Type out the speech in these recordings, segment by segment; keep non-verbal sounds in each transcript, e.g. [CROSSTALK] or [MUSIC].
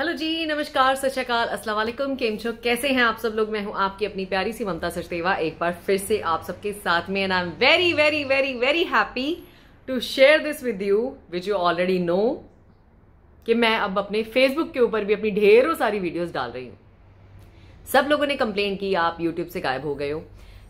Hello जी नमस्कार सत्याकाल अस्सलाम वालेकुम केम छो कैसे हैं आप सब लोग मैं हूं आपकी अपनी प्यारी सी ममता सचदेवा एक बार फिर से आप सबके साथ में and I am very very very very happy to share this with you which you already know कि मैं अब अपने फेसबुक के ऊपर भी अपनी ढेरों सारी वीडियोज डाल रही हूँ सब लोगों ने कंप्लेन की आप यूट्यूब से गायब हो गए हो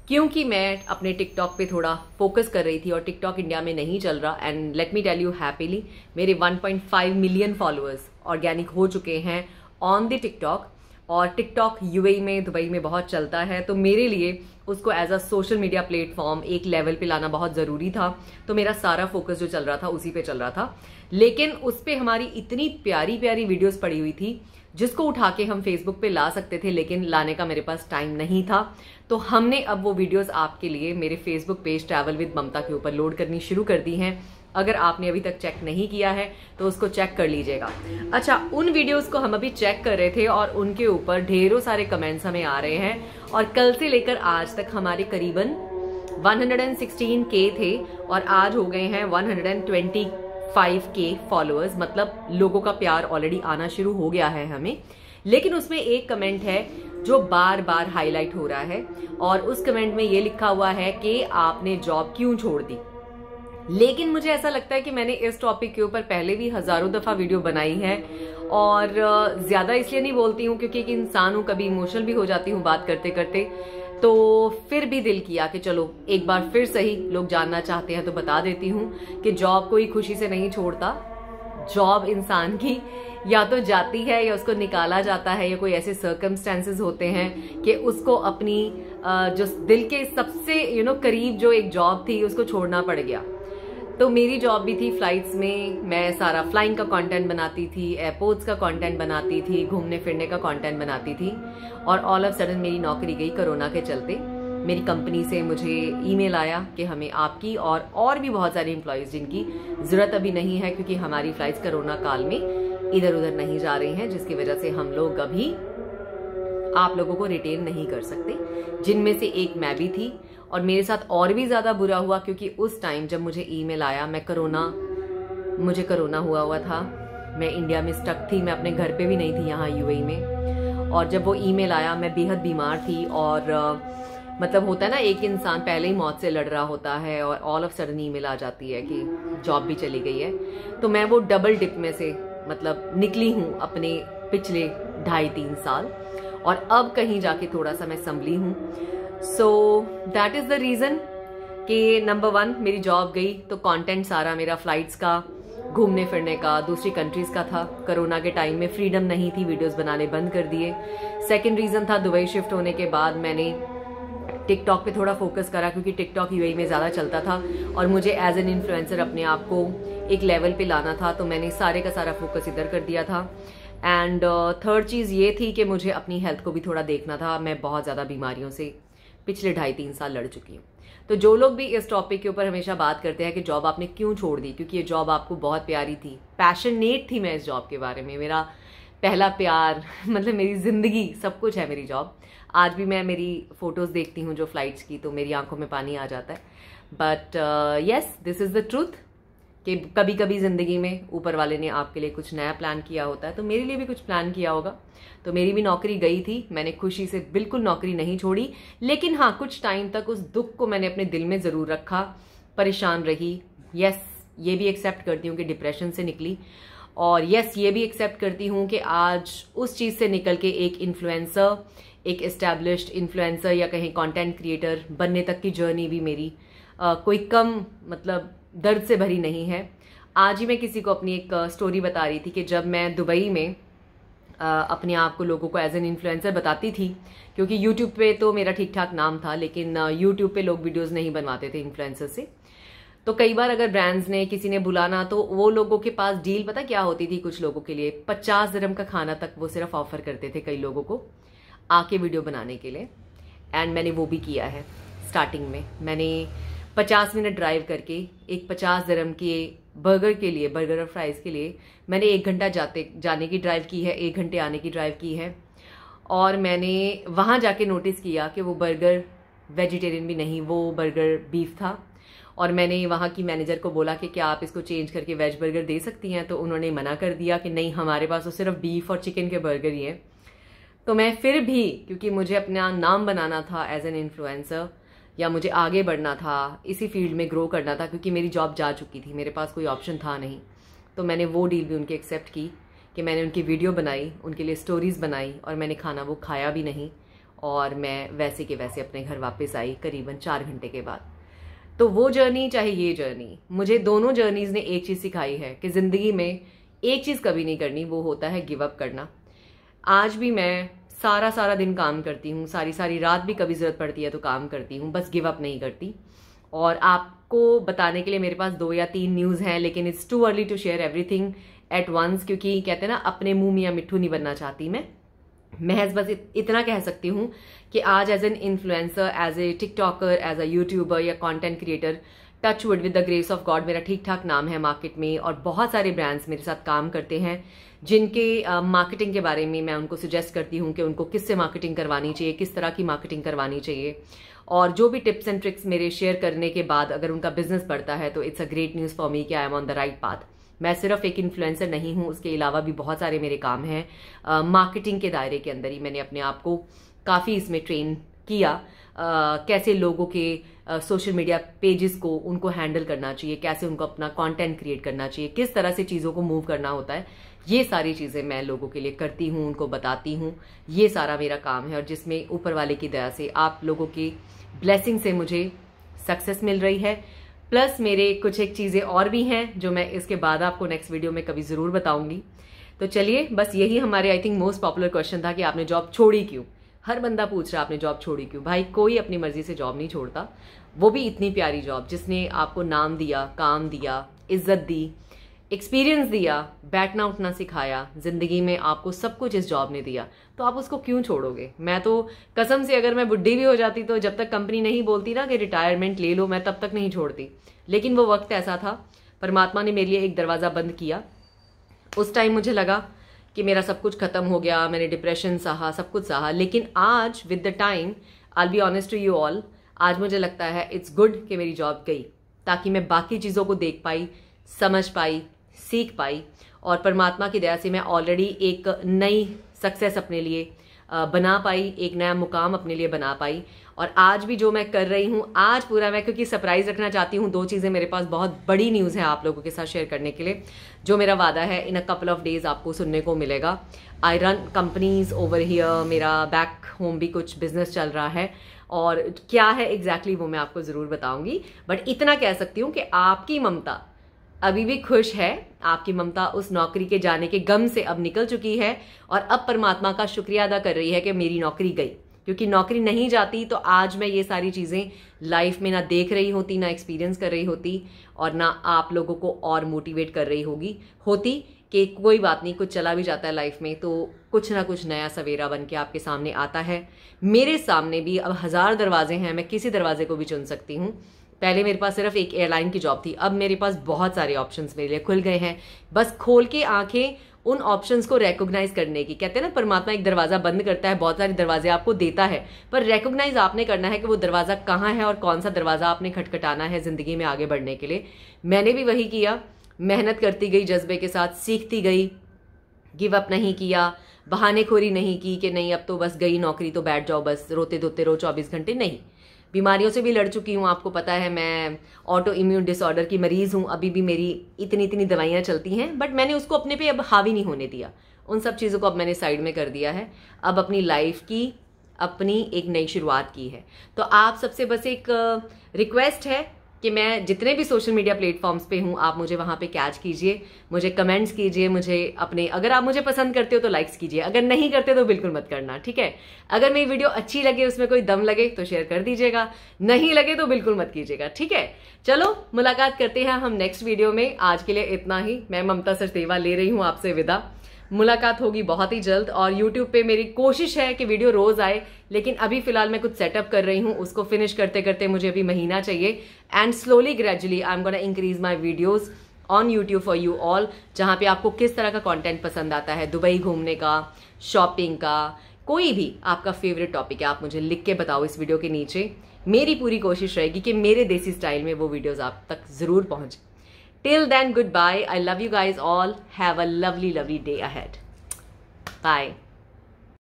क्योंकि मैं अपने टिकटॉक पे थोड़ा फोकस कर रही थी और टिकटॉक इंडिया में नहीं चल रहा and let me tell you happily मेरे 1.5 मिलियन फॉलोअर्स ऑर्गेनिक हो चुके हैं ऑन द टिकटॉक और टिकटॉक यूएई में दुबई में बहुत चलता है तो मेरे लिए उसको as a social media platform एक लेवल पे लाना बहुत ज़रूरी था तो मेरा सारा फोकस जो चल रहा था उसी पे चल रहा था लेकिन उस पर हमारी इतनी प्यारी प्यारी वीडियोस पड़ी हुई थी जिसको उठा के हम फेसबुक पे ला सकते थे लेकिन लाने का मेरे पास टाइम नहीं था तो हमने अब वो वीडियोस आपके लिए मेरे Facebook page travel with Mamta के ऊपर लोड करनी शुरू कर दी हैं अगर आपने अभी तक चेक नहीं किया है तो उसको चेक कर लीजिएगा अच्छा उन वीडियोस को हम अभी चेक कर रहे थे और उनके ऊपर ढेरों सारे कमेंट्स हमें आ रहे हैं और कल से लेकर आज तक हमारे करीबन 116 के थे और आज हो गए हैं 125 के फॉलोअर्स मतलब लोगों का प्यार ऑलरेडी आना शुरू हो गया है हमें लेकिन उसमें एक कमेंट है जो बार बार हाईलाइट हो रहा है और उस कमेंट में ये लिखा हुआ है कि आपने जॉब क्यों छोड़ दी लेकिन मुझे ऐसा लगता है कि मैंने इस टॉपिक के ऊपर पहले भी हज़ारों दफ़ा वीडियो बनाई है और ज़्यादा इसलिए नहीं बोलती हूँ क्योंकि इंसान हूँ कभी इमोशनल भी हो जाती हूँ बात करते करते तो फिर भी दिल किया कि चलो एक बार फिर सही लोग जानना चाहते हैं तो बता देती हूँ कि जॉब कोई खुशी से नहीं छोड़ता जॉब इंसान की या तो जाती है या उसको निकाला जाता है या कोई ऐसे सर्कमस्टेंसेस होते हैं कि उसको अपनी जो दिल के सबसे यू you नो know, करीब जो एक जॉब थी उसको छोड़ना पड़ गया तो मेरी जॉब भी थी फ्लाइट्स में मैं सारा फ्लाइंग का कंटेंट बनाती थी एयरपोर्ट्स का कंटेंट बनाती थी घूमने फिरने का कंटेंट बनाती थी और ऑल ऑफ सडन मेरी नौकरी गई कोरोना के चलते मेरी कंपनी से मुझे ईमेल आया कि हमें आपकी और और भी बहुत सारी एम्प्लॉयज़ जिनकी ज़रूरत अभी नहीं है क्योंकि हमारी फ़्लाइट्स कोरोना काल में इधर उधर नहीं जा रही हैं जिसकी वजह से हम लोग अभी आप लोगों को रिटेन नहीं कर सकते जिनमें से एक मैं भी थी और मेरे साथ और भी ज़्यादा बुरा हुआ क्योंकि उस टाइम जब मुझे ईमेल आया मैं करोना मुझे करोना हुआ हुआ था मैं इंडिया में स्टक थी मैं अपने घर पे भी नहीं थी यहाँ यूएई e में और जब वो ईमेल आया मैं बेहद बीमार थी और मतलब होता है ना एक इंसान पहले ही मौत से लड़ रहा होता है और ऑल ऑफ सडन ईमेल आ जाती है कि जॉब भी चली गई है तो मैं वो डबल डिप में से मतलब निकली हूँ अपने पिछले ढाई तीन साल और अब कहीं जाके थोड़ा सा मैं संभली हूँ so that is the reason कि नंबर वन मेरी जॉब गई तो कंटेंट सारा मेरा फ्लाइट्स का घूमने फिरने का दूसरी कंट्रीज़ का था कोरोना के टाइम में फ्रीडम नहीं थी वीडियोस बनाने बंद कर दिए सेकंड रीज़न था दुबई शिफ्ट होने के बाद मैंने टिकटॉक पे थोड़ा फोकस करा क्योंकि टिकटॉक यूएई में ज़्यादा चलता था और मुझे एज एन इन्फ्लुएंसर अपने आप को एक लेवल पे लाना था तो मैंने सारे का सारा फोकस इधर कर दिया था एंड थर्ड uh, चीज़ ये थी कि मुझे अपनी हेल्थ को भी थोड़ा देखना था मैं बहुत ज़्यादा बीमारियों से पिछले ढाई तीन साल लड़ चुकी हूँ तो जो लोग भी इस टॉपिक के ऊपर हमेशा बात करते हैं कि जॉब आपने क्यों छोड़ दी क्योंकि ये जॉब आपको बहुत प्यारी थी पैशनेट थी मैं इस जॉब के बारे में मेरा पहला प्यार [LAUGHS] मतलब मेरी ज़िंदगी सब कुछ है मेरी जॉब आज भी मैं मेरी फ़ोटोज़ देखती हूँ जो फ्लाइट्स की तो मेरी आंखों में पानी आ जाता है but yes this is the truth कि कभी कभी ज़िंदगी में ऊपर वाले ने आपके लिए कुछ नया प्लान किया होता है तो मेरे लिए भी कुछ प्लान किया होगा तो मेरी भी नौकरी गई थी मैंने खुशी से बिल्कुल नौकरी नहीं छोड़ी लेकिन हाँ कुछ टाइम तक उस दुख को मैंने अपने दिल में ज़रूर रखा परेशान रही यस ये भी एक्सेप्ट करती हूँ कि डिप्रेशन से निकली और यस ये भी एक्सेप्ट करती हूँ कि आज उस चीज़ से निकल के एक इन्फ्लुएंसर एक इस्टेब्लिश्ड इन्फ्लुएंसर या कहीं कंटेंट क्रिएटर बनने तक की जर्नी भी मेरी आ, कोई कम मतलब दर्द से भरी नहीं है आज ही मैं किसी को अपनी एक स्टोरी बता रही थी कि जब मैं दुबई में अपने आप को लोगों को एज एन इन्फ्लुएंसर बताती थी क्योंकि यूट्यूब पे तो मेरा ठीक ठाक नाम था लेकिन यूट्यूब पे लोग वीडियोस नहीं बनवाते थे इन्फ्लुएंसर से तो कई बार अगर ब्रांड्स ने किसी ने बुलाना तो वो लोगों के पास डील पता क्या होती थी कुछ लोगों के लिए पचास धर्म का खाना तक वो सिर्फ ऑफर करते थे कई लोगों को आके वीडियो बनाने के लिए एंड मैंने वो भी किया है स्टार्टिंग में मैंने पचास मिनट ड्राइव करके एक पचास दरम के बर्गर के लिए बर्गर और फ्राइज़ के लिए मैंने एक घंटा जाते जाने की ड्राइव की है एक घंटे आने की ड्राइव की है और मैंने वहाँ जाके नोटिस किया कि वो बर्गर वेजिटेरियन भी नहीं वो बर्गर बीफ था और मैंने वहाँ की मैनेजर को बोला कि क्या आप इसको चेंज करके वेज बर्गर दे सकती हैं तो उन्होंने मना कर दिया कि नहीं हमारे पास तो सिर्फ बीफ और चिकन के बर्गर ही हैं तो मैं फिर भी क्योंकि मुझे अपना नाम बनाना था एज एन इन्फ्लुएंसर या मुझे आगे बढ़ना था इसी फील्ड में ग्रो करना था क्योंकि मेरी जॉब जा चुकी थी मेरे पास कोई ऑप्शन था नहीं तो मैंने वो डील भी उनके एक्सेप्ट की कि मैंने उनकी वीडियो बनाई उनके लिए स्टोरीज़ बनाई और मैंने खाना वो खाया भी नहीं और मैं वैसे के वैसे अपने घर वापस आई करीबन चार घंटे के बाद तो वो जर्नी चाहे ये जर्नी मुझे दोनों जर्नीज़ ने एक चीज़ सिखाई है कि ज़िंदगी में एक चीज़ कभी नहीं करनी वो होता है गिव अप करना आज भी मैं सारा सारा दिन काम करती हूँ सारी सारी रात भी कभी ज़रूरत पड़ती है तो काम करती हूँ बस गिव अप नहीं करती और आपको बताने के लिए मेरे पास दो या तीन न्यूज़ हैं लेकिन it's too early to share everything at once क्योंकि कहते हैं ना अपने मुंह मियाँ मिट्ठू नहीं बनना चाहती मैं महज बस इतना कह सकती हूँ कि आज as an influencer as a TikToker as a YouTuber या content creator touch wood with the grace of God मेरा ठीक ठाक नाम है मार्केट में और बहुत सारे ब्रांड्स मेरे साथ काम करते हैं जिनके मार्केटिंग uh, के बारे में मैं उनको सजेस्ट करती हूँ कि उनको किससे मार्केटिंग करवानी चाहिए किस तरह की मार्केटिंग करवानी चाहिए और जो भी टिप्स एंड ट्रिक्स मेरे शेयर करने के बाद अगर उनका बिजनेस बढ़ता है तो it's a great news for me कि I am on the right path मैं सिर्फ एक इन्फ्लुएंसर नहीं हूँ उसके अलावा भी बहुत सारे मेरे काम हैं मार्केटिंग uh, के दायरे के अंदर ही मैंने अपने आप को काफ़ी इसमें ट्रेन किया आ, कैसे लोगों के सोशल मीडिया पेजेस को उनको हैंडल करना चाहिए कैसे उनको अपना कंटेंट क्रिएट करना चाहिए किस तरह से चीज़ों को मूव करना होता है ये सारी चीज़ें मैं लोगों के लिए करती हूँ उनको बताती हूँ ये सारा मेरा काम है और जिसमें ऊपर वाले की दया से आप लोगों की ब्लेसिंग से मुझे सक्सेस मिल रही है प्लस मेरे कुछ एक चीज़ें और भी हैं जो मैं इसके बाद आपको नेक्स्ट वीडियो में कभी ज़रूर बताऊंगी तो चलिए बस यही हमारे I think most popular question था कि आपने जॉब छोड़ी क्यों हर बंदा पूछ रहा आपने जॉब छोड़ी क्यों भाई कोई अपनी मर्जी से जॉब नहीं छोड़ता वो भी इतनी प्यारी जॉब जिसने आपको नाम दिया काम दिया इज्जत दी एक्सपीरियंस दिया बैठना उठना सिखाया ज़िंदगी में आपको सब कुछ इस जॉब ने दिया तो आप उसको क्यों छोड़ोगे मैं तो कसम से अगर मैं बुढ़ी भी हो जाती तो जब तक कंपनी नहीं बोलती ना कि रिटायरमेंट ले लो मैं तब तक नहीं छोड़ती लेकिन वो वक्त ऐसा था परमात्मा ने मेरे लिए एक दरवाज़ा बंद किया उस टाइम मुझे लगा कि मेरा सब कुछ खत्म हो गया मैंने डिप्रेशन सहा सब कुछ सहा लेकिन आज with the time I be honest to you all आज मुझे लगता है इट्स गुड कि मेरी जॉब गई ताकि मैं बाकी चीज़ों को देख पाई समझ पाई सीख पाई और परमात्मा की दया से मैं ऑलरेडी एक नई सक्सेस अपने लिए बना पाई एक नया मुकाम अपने लिए बना पाई और आज भी जो मैं कर रही हूँ आज पूरा मैं क्योंकि सरप्राइज रखना चाहती हूँ दो चीज़ें मेरे पास बहुत बड़ी न्यूज़ है आप लोगों के साथ शेयर करने के लिए जो मेरा वादा है in a couple of days आपको सुनने को मिलेगा I run companies over here मेरा बैक होम भी कुछ बिजनेस चल रहा है और क्या है एग्जैक्टली exactly वो मैं आपको ज़रूर बताऊंगी बट इतना कह सकती हूँ कि आपकी ममता अभी भी खुश है आपकी ममता उस नौकरी के जाने के गम से अब निकल चुकी है और अब परमात्मा का शुक्रिया अदा कर रही है कि मेरी नौकरी गई क्योंकि नौकरी नहीं जाती तो आज मैं ये सारी चीज़ें लाइफ में ना देख रही होती ना एक्सपीरियंस कर रही होती और ना आप लोगों को और मोटिवेट कर रही होगी होती कि कोई बात नहीं कुछ चला भी जाता है लाइफ में तो कुछ ना कुछ नया सवेरा बन के आपके सामने आता है मेरे सामने भी अब हज़ार दरवाजे हैं मैं किसी दरवाजे को भी चुन सकती हूँ पहले मेरे पास सिर्फ एक एयरलाइन की जॉब थी अब मेरे पास बहुत सारे ऑप्शन मेरे लिए खुल गए हैं बस खोल के आंखें उन ऑप्शंस को रेकोगनाइज़ करने की कहते हैं ना परमात्मा एक दरवाज़ा बंद करता है बहुत सारे दरवाजे आपको देता है पर रेकोगनाइज आपने करना है कि वो दरवाज़ा कहाँ है और कौन सा दरवाज़ा आपने खटखटाना है ज़िंदगी में आगे बढ़ने के लिए मैंने भी वही किया मेहनत करती गई जज्बे के साथ सीखती गई गिव अप नहीं किया खोरी नहीं की कि नहीं अब तो बस गई नौकरी तो बैठ जाओ बस रोते धोते रहो चौबीस घंटे नहीं बीमारियों से भी लड़ चुकी हूँ आपको पता है मैं ऑटो इम्यून डिसऑर्डर की मरीज़ हूँ अभी भी मेरी इतनी इतनी दवाइयाँ चलती हैं बट मैंने उसको अपने पे अब हावी नहीं होने दिया उन सब चीज़ों को अब मैंने साइड में कर दिया है अब अपनी लाइफ की अपनी एक नई शुरुआत की है तो आप सबसे बस एक रिक्वेस्ट है कि मैं जितने भी सोशल मीडिया प्लेटफॉर्म्स पे हूँ आप मुझे वहाँ पे कैच कीजिए मुझे कमेंट्स कीजिए मुझे अपने अगर आप मुझे पसंद करते हो तो लाइक्स कीजिए अगर नहीं करते तो बिल्कुल मत करना ठीक है अगर मेरी वीडियो अच्छी लगे उसमें कोई दम लगे तो शेयर कर दीजिएगा नहीं लगे तो बिल्कुल मत कीजिएगा ठीक है चलो मुलाकात करते हैं हम नेक्स्ट वीडियो में आज के लिए इतना ही मैं ममता सचदेवा ले रही हूँ आपसे विदा मुलाकात होगी बहुत ही जल्द और यूट्यूब पे मेरी कोशिश है कि वीडियो रोज आए लेकिन अभी फिलहाल मैं कुछ सेटअप कर रही हूँ उसको फिनिश करते करते मुझे अभी महीना चाहिए and slowly gradually I am gonna increase my videos on YouTube for you all जहाँ पे आपको किस तरह का कंटेंट पसंद आता है दुबई घूमने का शॉपिंग का कोई भी आपका फेवरेट टॉपिक है आप मुझे लिख के बताओ इस वीडियो के नीचे मेरी पूरी कोशिश रहेगी कि मेरे देसी स्टाइल में वो वीडियोज़ आप तक ज़रूर पहुँचें Till then, goodbye. I love you guys all. Have a lovely, lovely day ahead. Bye.